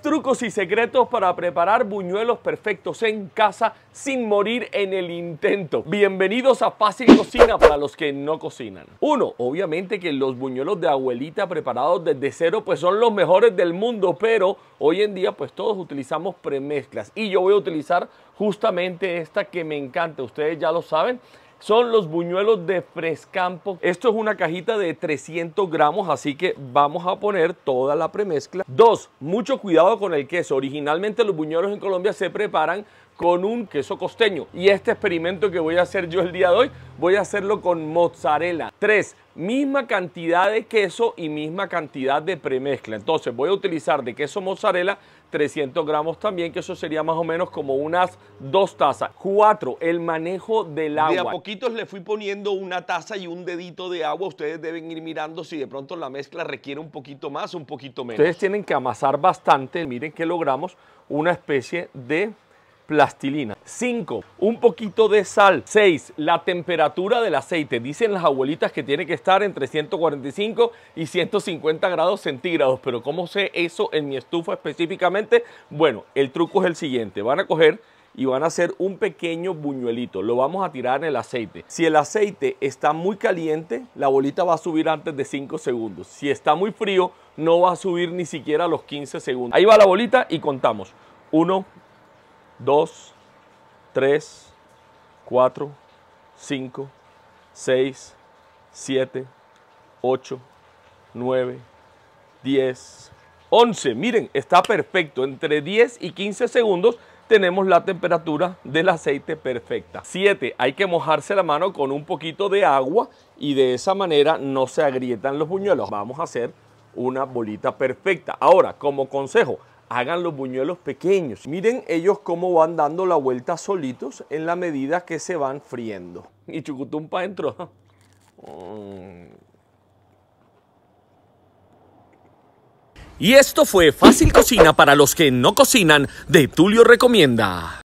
Trucos y secretos para preparar buñuelos perfectos en casa sin morir en el intento. Bienvenidos a Fácil Cocina para los que no cocinan. Uno, obviamente que los buñuelos de abuelita preparados desde cero pues son los mejores del mundo, pero hoy en día pues todos utilizamos premezclas y yo voy a utilizar justamente esta que me encanta, ustedes ya lo saben, son los buñuelos de Frescampo. Esto es una cajita de 300 gramos, así que vamos a poner toda la premezcla. Dos, mucho cuidado con el queso. Originalmente los buñuelos en Colombia se preparan con un queso costeño. Y este experimento que voy a hacer yo el día de hoy, voy a hacerlo con mozzarella. Tres, Misma cantidad de queso y misma cantidad de premezcla. Entonces voy a utilizar de queso mozzarella 300 gramos también, que eso sería más o menos como unas dos tazas. Cuatro, El manejo del agua. De a poquitos le fui poniendo una taza y un dedito de agua. Ustedes deben ir mirando si de pronto la mezcla requiere un poquito más, un poquito menos. Ustedes tienen que amasar bastante. Miren que logramos una especie de plastilina. 5. Un poquito de sal. 6. La temperatura del aceite. Dicen las abuelitas que tiene que estar entre 145 y 150 grados centígrados. Pero ¿cómo sé eso en mi estufa específicamente? Bueno, el truco es el siguiente. Van a coger y van a hacer un pequeño buñuelito. Lo vamos a tirar en el aceite. Si el aceite está muy caliente, la bolita va a subir antes de 5 segundos. Si está muy frío, no va a subir ni siquiera los 15 segundos. Ahí va la bolita y contamos. 1, 2, 3, 4, 5, 6, 7, 8, 9, 10, 11. Miren, está perfecto. Entre 10 y 15 segundos tenemos la temperatura del aceite perfecta. 7. Hay que mojarse la mano con un poquito de agua y de esa manera no se agrietan los buñuelos. Vamos a hacer una bolita perfecta. Ahora, como consejo, hagan los buñuelos pequeños. Miren ellos cómo van dando la vuelta solitos en la medida que se van friendo. Y Chucutumpa entró. Y esto fue Fácil Cocina para los que no cocinan de Tulio Recomienda.